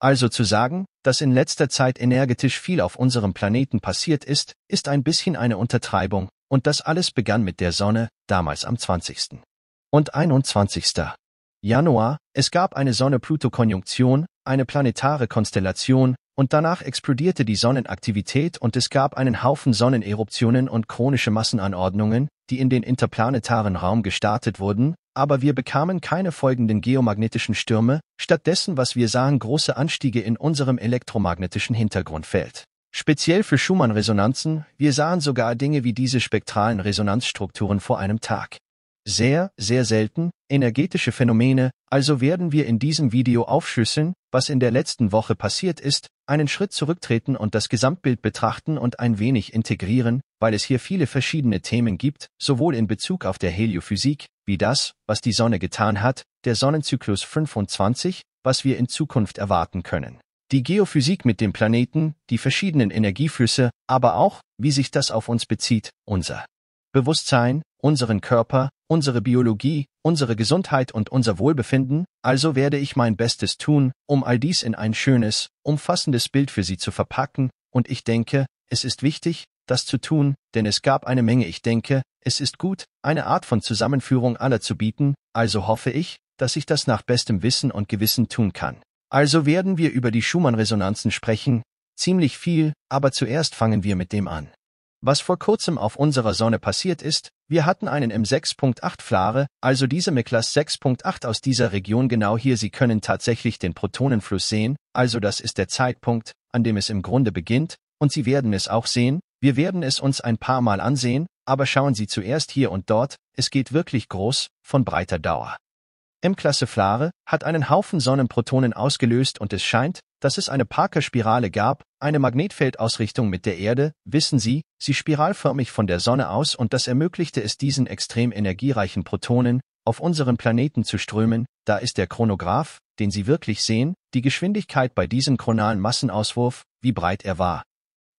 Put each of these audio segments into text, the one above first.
Also zu sagen, dass in letzter Zeit energetisch viel auf unserem Planeten passiert ist, ist ein bisschen eine Untertreibung, und das alles begann mit der Sonne, damals am 20. und 21. Januar, es gab eine Sonne-Pluto-Konjunktion, eine planetare Konstellation, und danach explodierte die Sonnenaktivität und es gab einen Haufen Sonneneruptionen und chronische Massenanordnungen, die in den interplanetaren Raum gestartet wurden, aber wir bekamen keine folgenden geomagnetischen Stürme, stattdessen was wir sahen große Anstiege in unserem elektromagnetischen Hintergrundfeld. Speziell für Schumann-Resonanzen, wir sahen sogar Dinge wie diese spektralen Resonanzstrukturen vor einem Tag sehr, sehr selten, energetische Phänomene, also werden wir in diesem Video aufschlüsseln, was in der letzten Woche passiert ist, einen Schritt zurücktreten und das Gesamtbild betrachten und ein wenig integrieren, weil es hier viele verschiedene Themen gibt, sowohl in Bezug auf der Heliophysik, wie das, was die Sonne getan hat, der Sonnenzyklus 25, was wir in Zukunft erwarten können. Die Geophysik mit dem Planeten, die verschiedenen Energieflüsse, aber auch, wie sich das auf uns bezieht, unser Bewusstsein, unseren Körper, unsere Biologie, unsere Gesundheit und unser Wohlbefinden, also werde ich mein Bestes tun, um all dies in ein schönes, umfassendes Bild für Sie zu verpacken, und ich denke, es ist wichtig, das zu tun, denn es gab eine Menge, ich denke, es ist gut, eine Art von Zusammenführung aller zu bieten, also hoffe ich, dass ich das nach bestem Wissen und Gewissen tun kann. Also werden wir über die Schumann-Resonanzen sprechen, ziemlich viel, aber zuerst fangen wir mit dem an was vor kurzem auf unserer Sonne passiert ist, wir hatten einen M6.8 Flare, also diese Miklas 6.8 aus dieser Region genau hier. Sie können tatsächlich den Protonenfluss sehen, also das ist der Zeitpunkt, an dem es im Grunde beginnt, und Sie werden es auch sehen, wir werden es uns ein paar Mal ansehen, aber schauen Sie zuerst hier und dort, es geht wirklich groß, von breiter Dauer. M-Klasse Flare hat einen Haufen Sonnenprotonen ausgelöst und es scheint, dass es eine Parker-Spirale gab, eine Magnetfeldausrichtung mit der Erde, wissen Sie, sie spiralförmig von der Sonne aus und das ermöglichte es diesen extrem energiereichen Protonen, auf unseren Planeten zu strömen, da ist der Chronograph, den Sie wirklich sehen, die Geschwindigkeit bei diesem chronalen Massenauswurf, wie breit er war.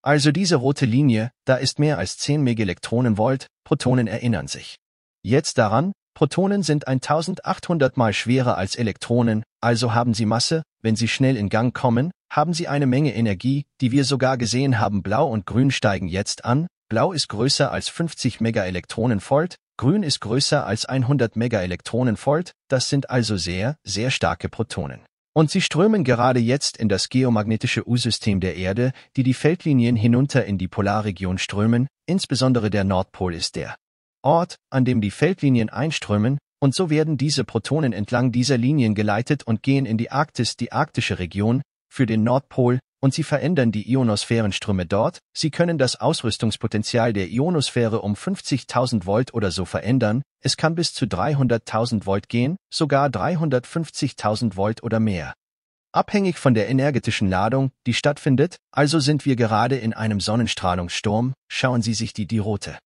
Also diese rote Linie, da ist mehr als 10 Megelektronenvolt, Protonen erinnern sich. Jetzt daran, Protonen sind 1800 mal schwerer als Elektronen, also haben sie Masse, wenn sie schnell in Gang kommen, haben sie eine Menge Energie, die wir sogar gesehen haben. Blau und Grün steigen jetzt an, Blau ist größer als 50 Megaelektronenvolt, Grün ist größer als 100 Megaelektronenvolt, das sind also sehr, sehr starke Protonen. Und sie strömen gerade jetzt in das geomagnetische U-System der Erde, die die Feldlinien hinunter in die Polarregion strömen, insbesondere der Nordpol ist der Ort, an dem die Feldlinien einströmen, und so werden diese Protonen entlang dieser Linien geleitet und gehen in die Arktis, die arktische Region, für den Nordpol, und sie verändern die Ionosphärenströme dort, sie können das Ausrüstungspotenzial der Ionosphäre um 50.000 Volt oder so verändern, es kann bis zu 300.000 Volt gehen, sogar 350.000 Volt oder mehr. Abhängig von der energetischen Ladung, die stattfindet, also sind wir gerade in einem Sonnenstrahlungssturm, schauen Sie sich die Dirote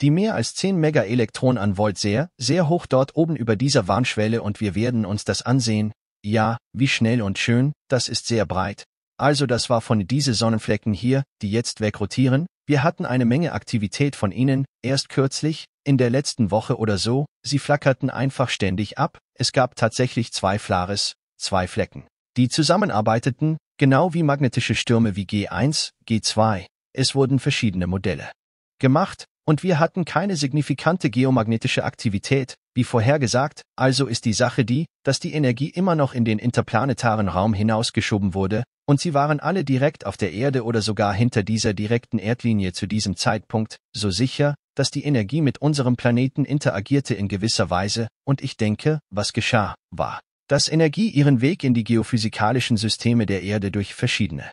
die mehr als 10 Megaelektron an Volt sehr, sehr hoch dort oben über dieser Warnschwelle und wir werden uns das ansehen. Ja, wie schnell und schön, das ist sehr breit. Also das war von diese Sonnenflecken hier, die jetzt wegrotieren. Wir hatten eine Menge Aktivität von ihnen, erst kürzlich, in der letzten Woche oder so, sie flackerten einfach ständig ab, es gab tatsächlich zwei Flares, zwei Flecken, die zusammenarbeiteten, genau wie magnetische Stürme wie G1, G2. Es wurden verschiedene Modelle gemacht, und wir hatten keine signifikante geomagnetische Aktivität, wie vorhergesagt, also ist die Sache die, dass die Energie immer noch in den interplanetaren Raum hinausgeschoben wurde, und sie waren alle direkt auf der Erde oder sogar hinter dieser direkten Erdlinie zu diesem Zeitpunkt, so sicher, dass die Energie mit unserem Planeten interagierte in gewisser Weise, und ich denke, was geschah, war, dass Energie ihren Weg in die geophysikalischen Systeme der Erde durch verschiedene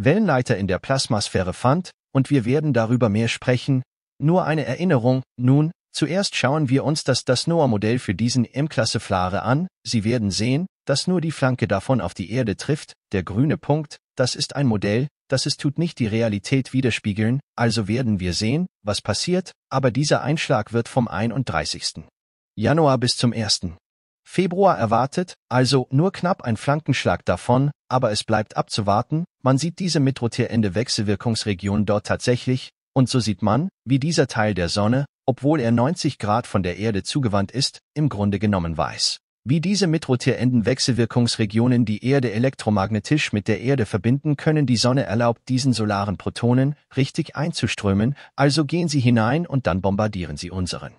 Wellenleiter in der Plasmasphäre fand, und wir werden darüber mehr sprechen, nur eine Erinnerung. Nun, zuerst schauen wir uns das das Dasnoa-Modell für diesen M-Klasse Flare an. Sie werden sehen, dass nur die Flanke davon auf die Erde trifft. Der grüne Punkt, das ist ein Modell, das es tut nicht die Realität widerspiegeln, also werden wir sehen, was passiert, aber dieser Einschlag wird vom 31. Januar bis zum 1. Februar erwartet, also nur knapp ein Flankenschlag davon, aber es bleibt abzuwarten, man sieht diese mitrotier Ende Wechselwirkungsregion dort tatsächlich, und so sieht man, wie dieser Teil der Sonne, obwohl er 90 Grad von der Erde zugewandt ist, im Grunde genommen weiß. Wie diese mitrotierenden Wechselwirkungsregionen die Erde elektromagnetisch mit der Erde verbinden können, die Sonne erlaubt diesen solaren Protonen, richtig einzuströmen, also gehen sie hinein und dann bombardieren sie unseren.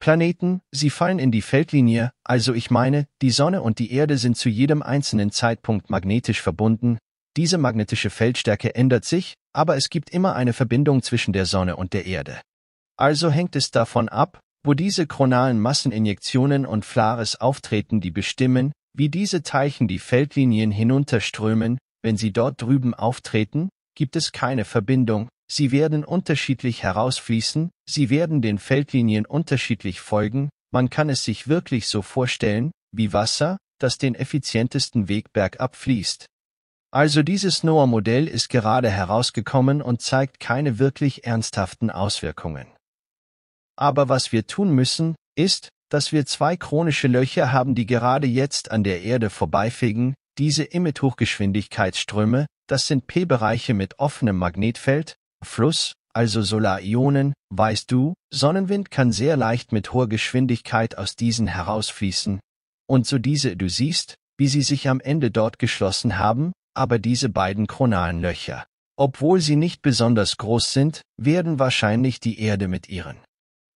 Planeten, sie fallen in die Feldlinie, also ich meine, die Sonne und die Erde sind zu jedem einzelnen Zeitpunkt magnetisch verbunden, diese magnetische Feldstärke ändert sich, aber es gibt immer eine Verbindung zwischen der Sonne und der Erde. Also hängt es davon ab, wo diese chronalen Masseninjektionen und Flares auftreten, die bestimmen, wie diese Teilchen die Feldlinien hinunterströmen, wenn sie dort drüben auftreten, gibt es keine Verbindung, sie werden unterschiedlich herausfließen, sie werden den Feldlinien unterschiedlich folgen, man kann es sich wirklich so vorstellen, wie Wasser, das den effizientesten Weg bergab fließt. Also dieses NOAA-Modell ist gerade herausgekommen und zeigt keine wirklich ernsthaften Auswirkungen. Aber was wir tun müssen, ist, dass wir zwei chronische Löcher haben, die gerade jetzt an der Erde vorbeifegen, diese mit Hochgeschwindigkeitsströme, das sind P-Bereiche mit offenem Magnetfeld, Fluss, also Solarionen, weißt du, Sonnenwind kann sehr leicht mit hoher Geschwindigkeit aus diesen herausfließen, und so diese, du siehst, wie sie sich am Ende dort geschlossen haben, aber diese beiden Löcher, obwohl sie nicht besonders groß sind, werden wahrscheinlich die Erde mit ihren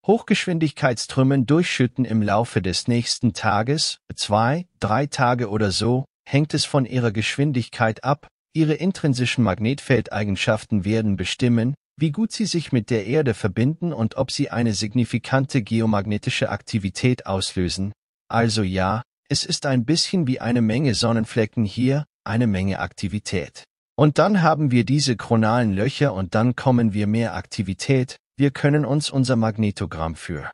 Hochgeschwindigkeitstrümmern durchschütten im Laufe des nächsten Tages, zwei, drei Tage oder so, hängt es von ihrer Geschwindigkeit ab, ihre intrinsischen Magnetfeldeigenschaften werden bestimmen, wie gut sie sich mit der Erde verbinden und ob sie eine signifikante geomagnetische Aktivität auslösen. Also ja, es ist ein bisschen wie eine Menge Sonnenflecken hier, eine Menge Aktivität. Und dann haben wir diese chronalen Löcher und dann kommen wir mehr Aktivität. Wir können uns unser Magnetogramm für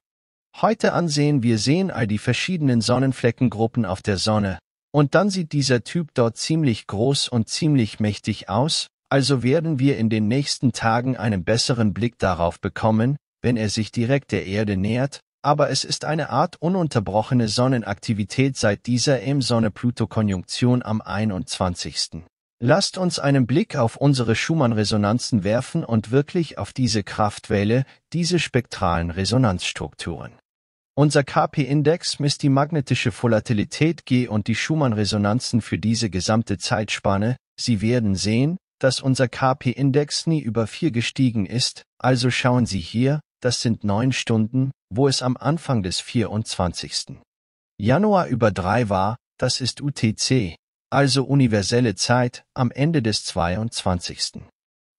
heute ansehen. Wir sehen all die verschiedenen Sonnenfleckengruppen auf der Sonne. Und dann sieht dieser Typ dort ziemlich groß und ziemlich mächtig aus. Also werden wir in den nächsten Tagen einen besseren Blick darauf bekommen, wenn er sich direkt der Erde nähert, aber es ist eine Art ununterbrochene Sonnenaktivität seit dieser M-Sonne-Pluto-Konjunktion am 21. Lasst uns einen Blick auf unsere Schumann-Resonanzen werfen und wirklich auf diese Kraftwelle, diese spektralen Resonanzstrukturen. Unser KP-Index misst die magnetische Volatilität G und die Schumann-Resonanzen für diese gesamte Zeitspanne. Sie werden sehen, dass unser KP-Index nie über 4 gestiegen ist, also schauen Sie hier, das sind neun Stunden, wo es am Anfang des 24. Januar über drei war, das ist UTC, also universelle Zeit, am Ende des 22.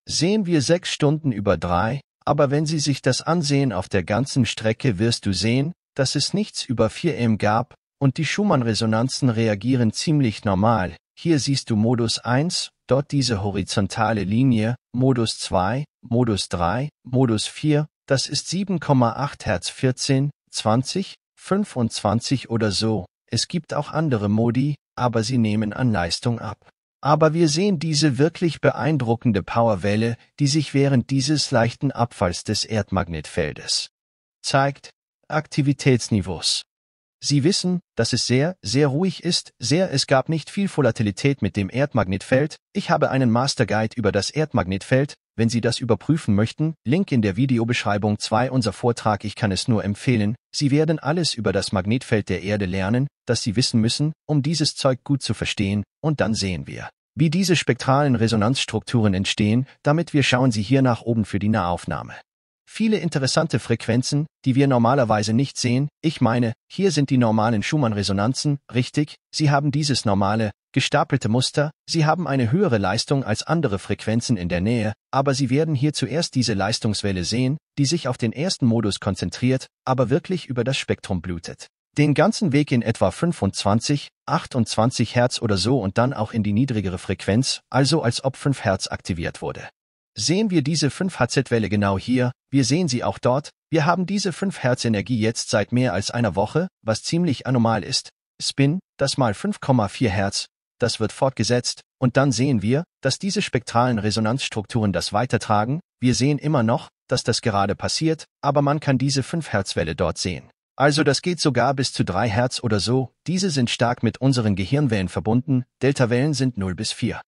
Sehen wir sechs Stunden über drei, aber wenn Sie sich das ansehen auf der ganzen Strecke wirst du sehen, dass es nichts über 4M gab, und die Schumann-Resonanzen reagieren ziemlich normal. Hier siehst du Modus 1, dort diese horizontale Linie, Modus 2, Modus 3, Modus 4, das ist 7,8 Hertz 14, 20, 25 oder so. Es gibt auch andere Modi, aber sie nehmen an Leistung ab. Aber wir sehen diese wirklich beeindruckende Powerwelle, die sich während dieses leichten Abfalls des Erdmagnetfeldes zeigt, Aktivitätsniveaus. Sie wissen, dass es sehr, sehr ruhig ist, sehr es gab nicht viel Volatilität mit dem Erdmagnetfeld, ich habe einen Masterguide über das Erdmagnetfeld, wenn Sie das überprüfen möchten, Link in der Videobeschreibung 2 unser Vortrag Ich kann es nur empfehlen, Sie werden alles über das Magnetfeld der Erde lernen, das Sie wissen müssen, um dieses Zeug gut zu verstehen, und dann sehen wir, wie diese spektralen Resonanzstrukturen entstehen, damit wir schauen Sie hier nach oben für die Nahaufnahme. Viele interessante Frequenzen, die wir normalerweise nicht sehen, ich meine, hier sind die normalen Schumann-Resonanzen, richtig, Sie haben dieses normale, Gestapelte Muster, sie haben eine höhere Leistung als andere Frequenzen in der Nähe, aber sie werden hier zuerst diese Leistungswelle sehen, die sich auf den ersten Modus konzentriert, aber wirklich über das Spektrum blutet. Den ganzen Weg in etwa 25, 28 Hertz oder so und dann auch in die niedrigere Frequenz, also als ob 5 Hertz aktiviert wurde. Sehen wir diese 5 HZ-Welle genau hier, wir sehen sie auch dort, wir haben diese 5 Hertz Energie jetzt seit mehr als einer Woche, was ziemlich anormal ist. Spin, das mal 5,4 Hertz, das wird fortgesetzt, und dann sehen wir, dass diese spektralen Resonanzstrukturen das weitertragen, wir sehen immer noch, dass das gerade passiert, aber man kann diese 5-Hertz-Welle dort sehen. Also das geht sogar bis zu 3 Hertz oder so, diese sind stark mit unseren Gehirnwellen verbunden, Deltawellen sind 0 bis 4.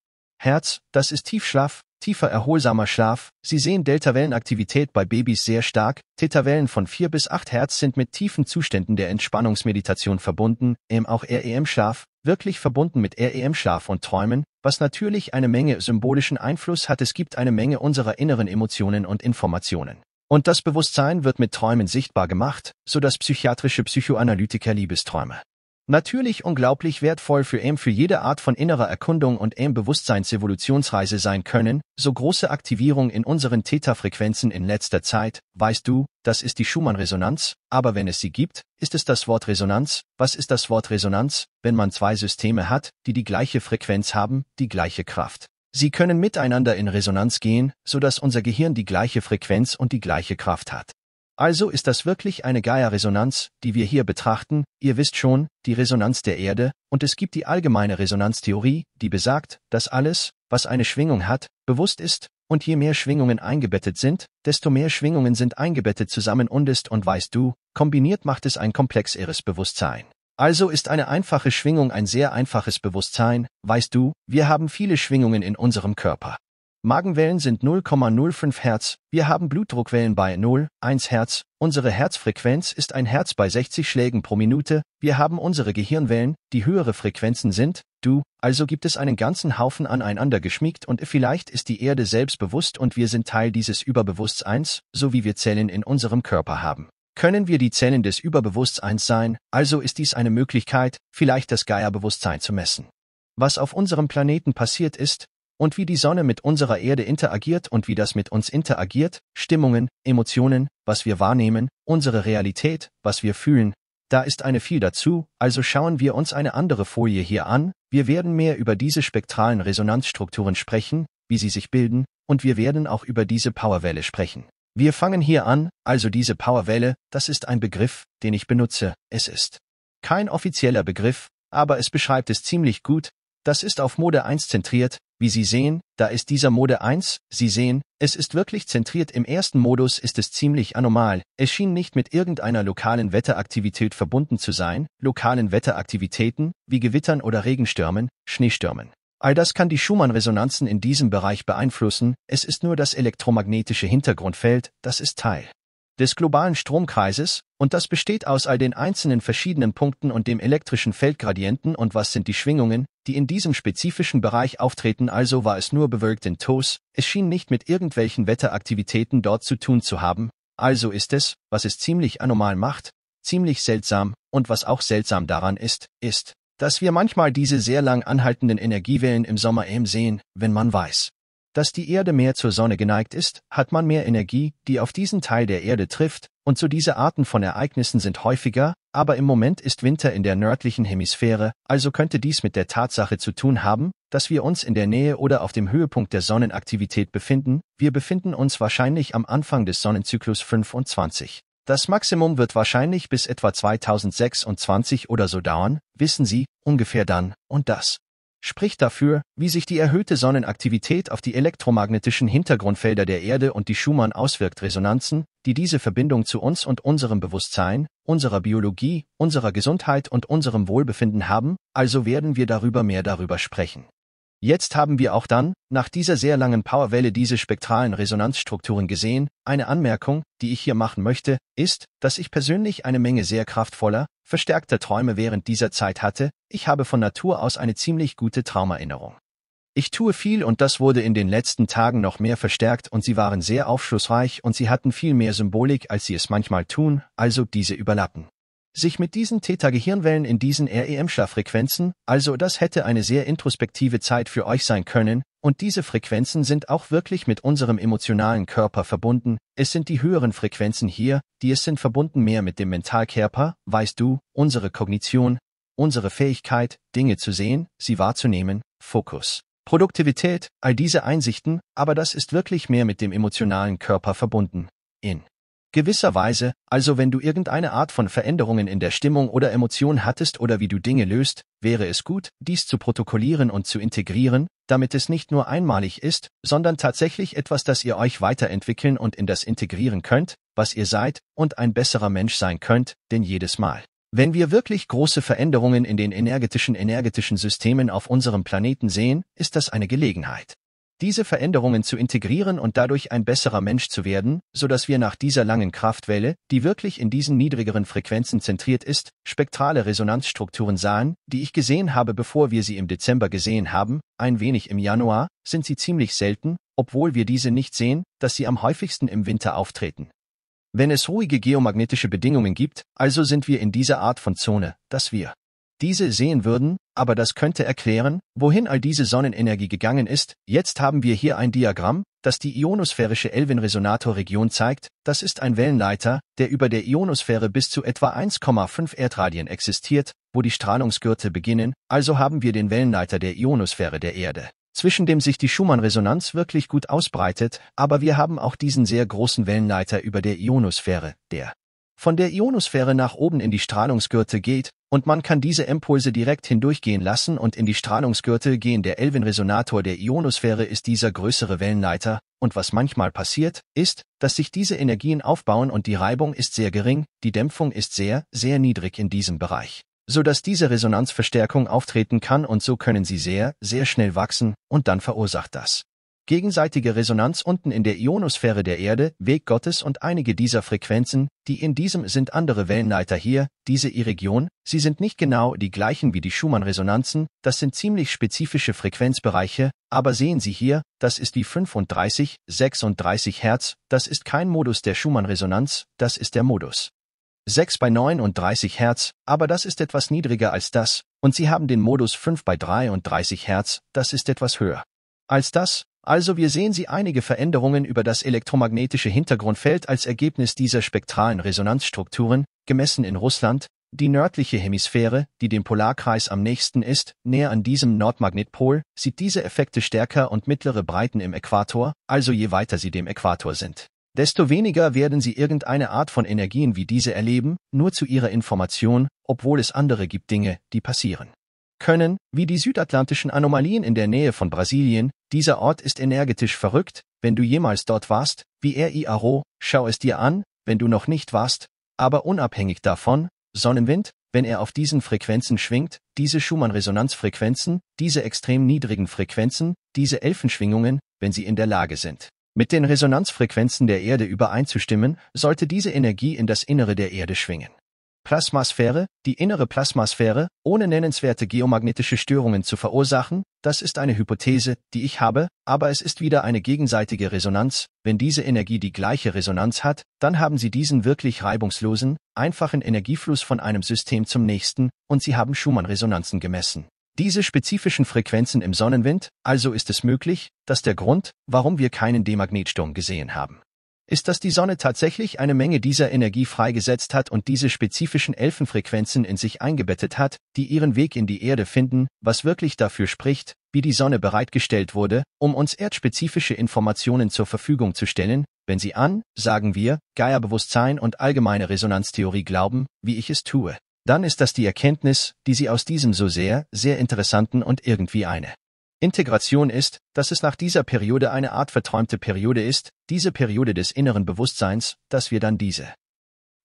Herz, das ist Tiefschlaf, tiefer erholsamer Schlaf, Sie sehen Deltawellenaktivität bei Babys sehr stark, theta von 4 bis 8 Hertz sind mit tiefen Zuständen der Entspannungsmeditation verbunden, eben auch REM-Schlaf, wirklich verbunden mit REM-Schlaf und Träumen, was natürlich eine Menge symbolischen Einfluss hat. Es gibt eine Menge unserer inneren Emotionen und Informationen. Und das Bewusstsein wird mit Träumen sichtbar gemacht, so dass psychiatrische Psychoanalytiker Liebesträume natürlich unglaublich wertvoll für ihn für jede Art von innerer Erkundung und ihm Bewusstseinsevolutionsreise sein können, so große Aktivierung in unseren Theta-Frequenzen in letzter Zeit, weißt du, das ist die Schumann-Resonanz, aber wenn es sie gibt, ist es das Wort Resonanz, was ist das Wort Resonanz, wenn man zwei Systeme hat, die die gleiche Frequenz haben, die gleiche Kraft. Sie können miteinander in Resonanz gehen, so dass unser Gehirn die gleiche Frequenz und die gleiche Kraft hat. Also ist das wirklich eine Gaia-Resonanz, die wir hier betrachten, ihr wisst schon, die Resonanz der Erde, und es gibt die allgemeine Resonanztheorie, die besagt, dass alles, was eine Schwingung hat, bewusst ist, und je mehr Schwingungen eingebettet sind, desto mehr Schwingungen sind eingebettet zusammen und ist und weißt du, kombiniert macht es ein komplexeres Bewusstsein. Also ist eine einfache Schwingung ein sehr einfaches Bewusstsein, weißt du, wir haben viele Schwingungen in unserem Körper. Magenwellen sind 0,05 Hertz, wir haben Blutdruckwellen bei 0,1 Hertz, unsere Herzfrequenz ist ein Herz bei 60 Schlägen pro Minute, wir haben unsere Gehirnwellen, die höhere Frequenzen sind, du, also gibt es einen ganzen Haufen aneinander geschmiegt und vielleicht ist die Erde selbstbewusst und wir sind Teil dieses Überbewusstseins, so wie wir Zellen in unserem Körper haben. Können wir die Zellen des Überbewusstseins sein, also ist dies eine Möglichkeit, vielleicht das Geierbewusstsein zu messen. Was auf unserem Planeten passiert ist, und wie die Sonne mit unserer Erde interagiert und wie das mit uns interagiert, Stimmungen, Emotionen, was wir wahrnehmen, unsere Realität, was wir fühlen, da ist eine viel dazu, also schauen wir uns eine andere Folie hier an, wir werden mehr über diese spektralen Resonanzstrukturen sprechen, wie sie sich bilden, und wir werden auch über diese Powerwelle sprechen. Wir fangen hier an, also diese Powerwelle, das ist ein Begriff, den ich benutze, es ist kein offizieller Begriff, aber es beschreibt es ziemlich gut, das ist auf Mode 1 zentriert, wie Sie sehen, da ist dieser Mode 1, Sie sehen, es ist wirklich zentriert im ersten Modus ist es ziemlich anormal, es schien nicht mit irgendeiner lokalen Wetteraktivität verbunden zu sein, lokalen Wetteraktivitäten, wie Gewittern oder Regenstürmen, Schneestürmen. All das kann die Schumann-Resonanzen in diesem Bereich beeinflussen, es ist nur das elektromagnetische Hintergrundfeld, das ist Teil des globalen Stromkreises, und das besteht aus all den einzelnen verschiedenen Punkten und dem elektrischen Feldgradienten und was sind die Schwingungen, die in diesem spezifischen Bereich auftreten, also war es nur bewölkt in Toes, es schien nicht mit irgendwelchen Wetteraktivitäten dort zu tun zu haben, also ist es, was es ziemlich anormal macht, ziemlich seltsam, und was auch seltsam daran ist, ist, dass wir manchmal diese sehr lang anhaltenden Energiewellen im Sommer eben sehen, wenn man weiß, dass die Erde mehr zur Sonne geneigt ist, hat man mehr Energie, die auf diesen Teil der Erde trifft, und so diese Arten von Ereignissen sind häufiger, aber im Moment ist Winter in der nördlichen Hemisphäre, also könnte dies mit der Tatsache zu tun haben, dass wir uns in der Nähe oder auf dem Höhepunkt der Sonnenaktivität befinden, wir befinden uns wahrscheinlich am Anfang des Sonnenzyklus 25. Das Maximum wird wahrscheinlich bis etwa 2026 oder so dauern, wissen Sie, ungefähr dann, und das spricht dafür, wie sich die erhöhte Sonnenaktivität auf die elektromagnetischen Hintergrundfelder der Erde und die Schumann-Auswirkt-Resonanzen, die diese Verbindung zu uns und unserem Bewusstsein, unserer Biologie, unserer Gesundheit und unserem Wohlbefinden haben, also werden wir darüber mehr darüber sprechen. Jetzt haben wir auch dann, nach dieser sehr langen Powerwelle diese spektralen Resonanzstrukturen gesehen. Eine Anmerkung, die ich hier machen möchte, ist, dass ich persönlich eine Menge sehr kraftvoller, verstärkter Träume während dieser Zeit hatte. Ich habe von Natur aus eine ziemlich gute Traumerinnerung. Ich tue viel und das wurde in den letzten Tagen noch mehr verstärkt und sie waren sehr aufschlussreich und sie hatten viel mehr Symbolik, als sie es manchmal tun, also diese überlappen sich mit diesen Theta-Gehirnwellen in diesen REM-Schlaffrequenzen, also das hätte eine sehr introspektive Zeit für euch sein können, und diese Frequenzen sind auch wirklich mit unserem emotionalen Körper verbunden, es sind die höheren Frequenzen hier, die es sind verbunden mehr mit dem Mentalkörper, weißt du, unsere Kognition, unsere Fähigkeit, Dinge zu sehen, sie wahrzunehmen, Fokus. Produktivität, all diese Einsichten, aber das ist wirklich mehr mit dem emotionalen Körper verbunden. In Gewisserweise, also wenn du irgendeine Art von Veränderungen in der Stimmung oder Emotion hattest oder wie du Dinge löst, wäre es gut, dies zu protokollieren und zu integrieren, damit es nicht nur einmalig ist, sondern tatsächlich etwas, das ihr euch weiterentwickeln und in das integrieren könnt, was ihr seid und ein besserer Mensch sein könnt, denn jedes Mal. Wenn wir wirklich große Veränderungen in den energetischen energetischen Systemen auf unserem Planeten sehen, ist das eine Gelegenheit diese Veränderungen zu integrieren und dadurch ein besserer Mensch zu werden, so dass wir nach dieser langen Kraftwelle, die wirklich in diesen niedrigeren Frequenzen zentriert ist, spektrale Resonanzstrukturen sahen, die ich gesehen habe, bevor wir sie im Dezember gesehen haben, ein wenig im Januar, sind sie ziemlich selten, obwohl wir diese nicht sehen, dass sie am häufigsten im Winter auftreten. Wenn es ruhige geomagnetische Bedingungen gibt, also sind wir in dieser Art von Zone, dass wir diese sehen würden, aber das könnte erklären, wohin all diese Sonnenenergie gegangen ist. Jetzt haben wir hier ein Diagramm, das die ionosphärische Elvin-Resonatorregion zeigt. Das ist ein Wellenleiter, der über der Ionosphäre bis zu etwa 1,5 Erdradien existiert, wo die Strahlungsgürte beginnen, also haben wir den Wellenleiter der Ionosphäre der Erde zwischen dem sich die Schumann-Resonanz wirklich gut ausbreitet, aber wir haben auch diesen sehr großen Wellenleiter über der Ionosphäre, der von der Ionosphäre nach oben in die Strahlungsgürtel geht, und man kann diese Impulse direkt hindurchgehen lassen und in die Strahlungsgürtel gehen. Der Elvin-Resonator der Ionosphäre ist dieser größere Wellenleiter, und was manchmal passiert, ist, dass sich diese Energien aufbauen und die Reibung ist sehr gering, die Dämpfung ist sehr, sehr niedrig in diesem Bereich sodass diese Resonanzverstärkung auftreten kann und so können sie sehr, sehr schnell wachsen und dann verursacht das gegenseitige Resonanz unten in der Ionosphäre der Erde, Weg Gottes und einige dieser Frequenzen, die in diesem sind andere Wellenleiter hier, diese I-Region, sie sind nicht genau die gleichen wie die Schumann-Resonanzen, das sind ziemlich spezifische Frequenzbereiche, aber sehen Sie hier, das ist die 35, 36 Hertz, das ist kein Modus der Schumann-Resonanz, das ist der Modus. 6 bei 39 Hertz, aber das ist etwas niedriger als das, und Sie haben den Modus 5 bei 33 Hertz, das ist etwas höher. Als das, also wir sehen sie einige Veränderungen über das elektromagnetische Hintergrundfeld als Ergebnis dieser spektralen Resonanzstrukturen, gemessen in Russland, die nördliche Hemisphäre, die dem Polarkreis am nächsten ist, näher an diesem Nordmagnetpol, sieht diese Effekte stärker und mittlere Breiten im Äquator, also je weiter sie dem Äquator sind. Desto weniger werden sie irgendeine Art von Energien wie diese erleben, nur zu ihrer Information, obwohl es andere gibt Dinge, die passieren können, wie die südatlantischen Anomalien in der Nähe von Brasilien, dieser Ort ist energetisch verrückt, wenn du jemals dort warst, wie er Iaro, schau es dir an, wenn du noch nicht warst, aber unabhängig davon, Sonnenwind, wenn er auf diesen Frequenzen schwingt, diese Schumann-Resonanzfrequenzen, diese extrem niedrigen Frequenzen, diese Elfenschwingungen, wenn sie in der Lage sind, mit den Resonanzfrequenzen der Erde übereinzustimmen, sollte diese Energie in das Innere der Erde schwingen. Plasmasphäre, die innere Plasmasphäre, ohne nennenswerte geomagnetische Störungen zu verursachen, das ist eine Hypothese, die ich habe, aber es ist wieder eine gegenseitige Resonanz, wenn diese Energie die gleiche Resonanz hat, dann haben Sie diesen wirklich reibungslosen, einfachen Energiefluss von einem System zum nächsten, und Sie haben Schumann-Resonanzen gemessen. Diese spezifischen Frequenzen im Sonnenwind, also ist es möglich, dass der Grund, warum wir keinen Demagnetsturm gesehen haben ist, dass die Sonne tatsächlich eine Menge dieser Energie freigesetzt hat und diese spezifischen Elfenfrequenzen in sich eingebettet hat, die ihren Weg in die Erde finden, was wirklich dafür spricht, wie die Sonne bereitgestellt wurde, um uns erdspezifische Informationen zur Verfügung zu stellen, wenn sie an, sagen wir, Geierbewusstsein und allgemeine Resonanztheorie glauben, wie ich es tue. Dann ist das die Erkenntnis, die sie aus diesem so sehr, sehr interessanten und irgendwie eine Integration ist, dass es nach dieser Periode eine Art verträumte Periode ist, diese Periode des inneren Bewusstseins, dass wir dann diese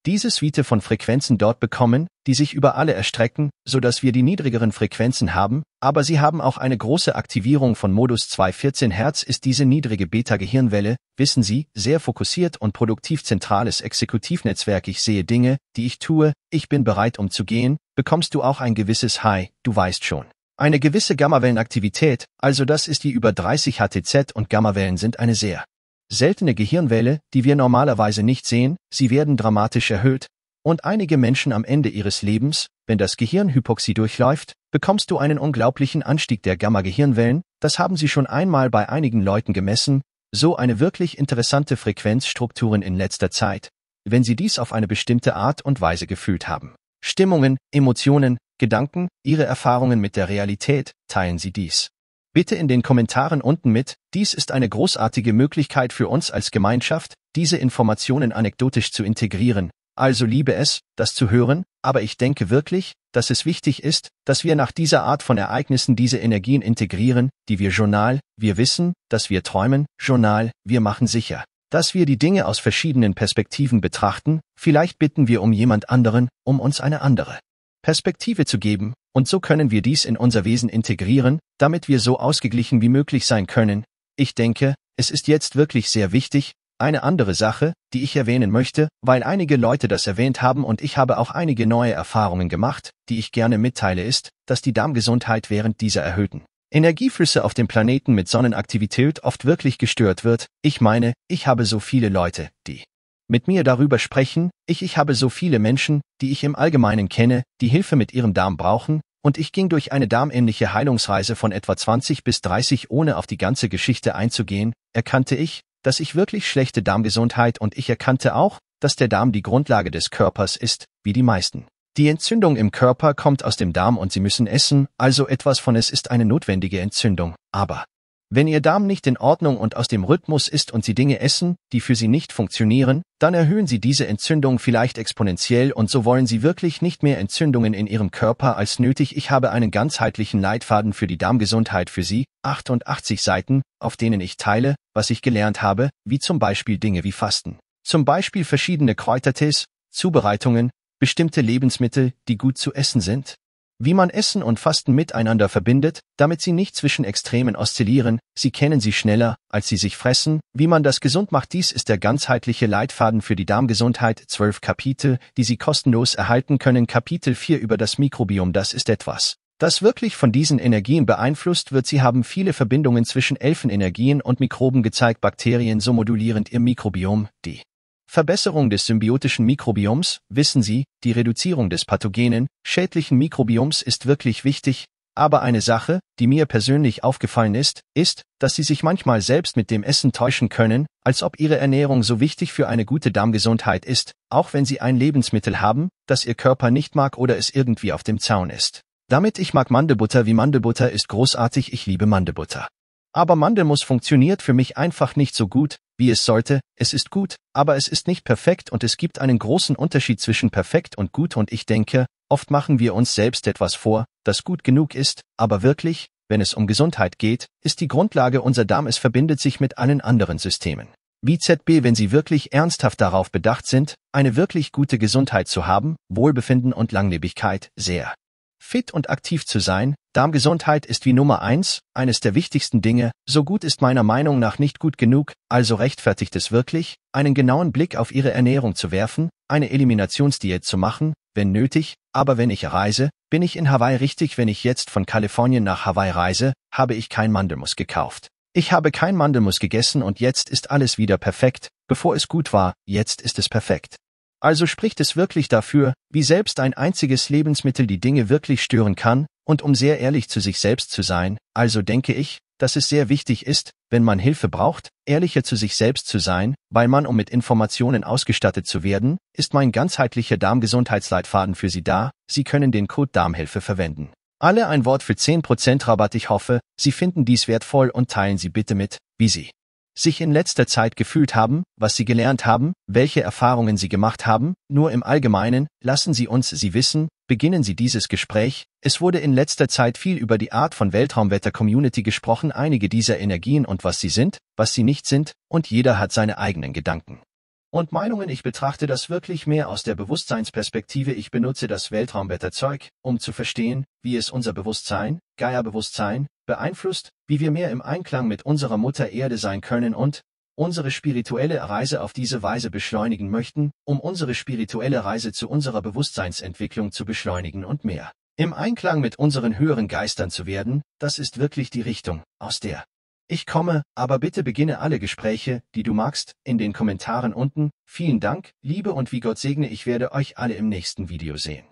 diese Suite von Frequenzen dort bekommen, die sich über alle erstrecken, so dass wir die niedrigeren Frequenzen haben, aber sie haben auch eine große Aktivierung von Modus 214 Hertz ist diese niedrige Beta-Gehirnwelle, wissen Sie, sehr fokussiert und produktiv zentrales Exekutivnetzwerk. Ich sehe Dinge, die ich tue, ich bin bereit umzugehen, bekommst du auch ein gewisses High, du weißt schon. Eine gewisse Gammawellenaktivität, also das ist die über 30 HTZ und Gammawellen sind eine sehr seltene Gehirnwelle, die wir normalerweise nicht sehen, sie werden dramatisch erhöht, und einige Menschen am Ende ihres Lebens, wenn das Gehirnhypoxie durchläuft, bekommst du einen unglaublichen Anstieg der Gamma-Gehirnwellen, das haben sie schon einmal bei einigen Leuten gemessen, so eine wirklich interessante Frequenzstrukturen in letzter Zeit, wenn sie dies auf eine bestimmte Art und Weise gefühlt haben. Stimmungen, Emotionen, Gedanken, Ihre Erfahrungen mit der Realität, teilen Sie dies. Bitte in den Kommentaren unten mit, dies ist eine großartige Möglichkeit für uns als Gemeinschaft, diese Informationen anekdotisch zu integrieren. Also liebe es, das zu hören, aber ich denke wirklich, dass es wichtig ist, dass wir nach dieser Art von Ereignissen diese Energien integrieren, die wir Journal, wir wissen, dass wir träumen, Journal, wir machen sicher, dass wir die Dinge aus verschiedenen Perspektiven betrachten, vielleicht bitten wir um jemand anderen, um uns eine andere. Perspektive zu geben, und so können wir dies in unser Wesen integrieren, damit wir so ausgeglichen wie möglich sein können. Ich denke, es ist jetzt wirklich sehr wichtig, eine andere Sache, die ich erwähnen möchte, weil einige Leute das erwähnt haben und ich habe auch einige neue Erfahrungen gemacht, die ich gerne mitteile, ist, dass die Darmgesundheit während dieser erhöhten Energieflüsse auf dem Planeten mit Sonnenaktivität oft wirklich gestört wird. Ich meine, ich habe so viele Leute, die mit mir darüber sprechen, ich ich habe so viele Menschen, die ich im Allgemeinen kenne, die Hilfe mit ihrem Darm brauchen, und ich ging durch eine darmähnliche Heilungsreise von etwa 20 bis 30 ohne auf die ganze Geschichte einzugehen, erkannte ich, dass ich wirklich schlechte Darmgesundheit und ich erkannte auch, dass der Darm die Grundlage des Körpers ist, wie die meisten. Die Entzündung im Körper kommt aus dem Darm und sie müssen essen, also etwas von es ist eine notwendige Entzündung, aber wenn Ihr Darm nicht in Ordnung und aus dem Rhythmus ist und Sie Dinge essen, die für Sie nicht funktionieren, dann erhöhen Sie diese Entzündung vielleicht exponentiell und so wollen Sie wirklich nicht mehr Entzündungen in Ihrem Körper als nötig. Ich habe einen ganzheitlichen Leitfaden für die Darmgesundheit für Sie, 88 Seiten, auf denen ich teile, was ich gelernt habe, wie zum Beispiel Dinge wie Fasten. Zum Beispiel verschiedene Kräutertees, Zubereitungen, bestimmte Lebensmittel, die gut zu essen sind, wie man Essen und Fasten miteinander verbindet, damit sie nicht zwischen Extremen oszillieren, sie kennen sie schneller, als sie sich fressen, wie man das gesund macht, dies ist der ganzheitliche Leitfaden für die Darmgesundheit, zwölf Kapitel, die Sie kostenlos erhalten können, Kapitel 4 über das Mikrobiom, das ist etwas, das wirklich von diesen Energien beeinflusst wird. Sie haben viele Verbindungen zwischen Elfenenergien und Mikroben gezeigt, Bakterien so modulierend ihr Mikrobiom, die Verbesserung des symbiotischen Mikrobioms, wissen Sie, die Reduzierung des pathogenen, schädlichen Mikrobioms ist wirklich wichtig, aber eine Sache, die mir persönlich aufgefallen ist, ist, dass Sie sich manchmal selbst mit dem Essen täuschen können, als ob Ihre Ernährung so wichtig für eine gute Darmgesundheit ist, auch wenn Sie ein Lebensmittel haben, das Ihr Körper nicht mag oder es irgendwie auf dem Zaun ist. Damit ich mag Mandelbutter wie Mandelbutter ist großartig, ich liebe Mandelbutter. Aber Mandelmus funktioniert für mich einfach nicht so gut, wie es sollte. Es ist gut, aber es ist nicht perfekt und es gibt einen großen Unterschied zwischen perfekt und gut und ich denke, oft machen wir uns selbst etwas vor, das gut genug ist, aber wirklich, wenn es um Gesundheit geht, ist die Grundlage unser Darm, es verbindet sich mit allen anderen Systemen. Wie ZB, wenn Sie wirklich ernsthaft darauf bedacht sind, eine wirklich gute Gesundheit zu haben, Wohlbefinden und Langlebigkeit, sehr. Fit und aktiv zu sein, Darmgesundheit ist wie Nummer eins, eines der wichtigsten Dinge, so gut ist meiner Meinung nach nicht gut genug, also rechtfertigt es wirklich, einen genauen Blick auf ihre Ernährung zu werfen, eine Eliminationsdiät zu machen, wenn nötig, aber wenn ich reise, bin ich in Hawaii richtig, wenn ich jetzt von Kalifornien nach Hawaii reise, habe ich kein Mandelmus gekauft. Ich habe kein Mandelmus gegessen und jetzt ist alles wieder perfekt, bevor es gut war, jetzt ist es perfekt. Also spricht es wirklich dafür, wie selbst ein einziges Lebensmittel die Dinge wirklich stören kann, und um sehr ehrlich zu sich selbst zu sein, also denke ich, dass es sehr wichtig ist, wenn man Hilfe braucht, ehrlicher zu sich selbst zu sein, weil man, um mit Informationen ausgestattet zu werden, ist mein ganzheitlicher Darmgesundheitsleitfaden für Sie da, Sie können den Code Darmhilfe verwenden. Alle ein Wort für 10% Rabatt, ich hoffe, Sie finden dies wertvoll und teilen Sie bitte mit, wie Sie sich in letzter Zeit gefühlt haben, was sie gelernt haben, welche Erfahrungen sie gemacht haben, nur im Allgemeinen, lassen Sie uns sie wissen, beginnen Sie dieses Gespräch. Es wurde in letzter Zeit viel über die Art von Weltraumwetter-Community gesprochen, einige dieser Energien und was sie sind, was sie nicht sind, und jeder hat seine eigenen Gedanken. Und Meinungen, ich betrachte das wirklich mehr aus der Bewusstseinsperspektive, ich benutze das Weltraumwetterzeug, um zu verstehen, wie es unser Bewusstsein, Gaia-Bewusstsein, beeinflusst, wie wir mehr im Einklang mit unserer Mutter Erde sein können und unsere spirituelle Reise auf diese Weise beschleunigen möchten, um unsere spirituelle Reise zu unserer Bewusstseinsentwicklung zu beschleunigen und mehr im Einklang mit unseren höheren Geistern zu werden, das ist wirklich die Richtung, aus der ich komme, aber bitte beginne alle Gespräche, die du magst, in den Kommentaren unten. Vielen Dank, Liebe und wie Gott segne, ich werde euch alle im nächsten Video sehen.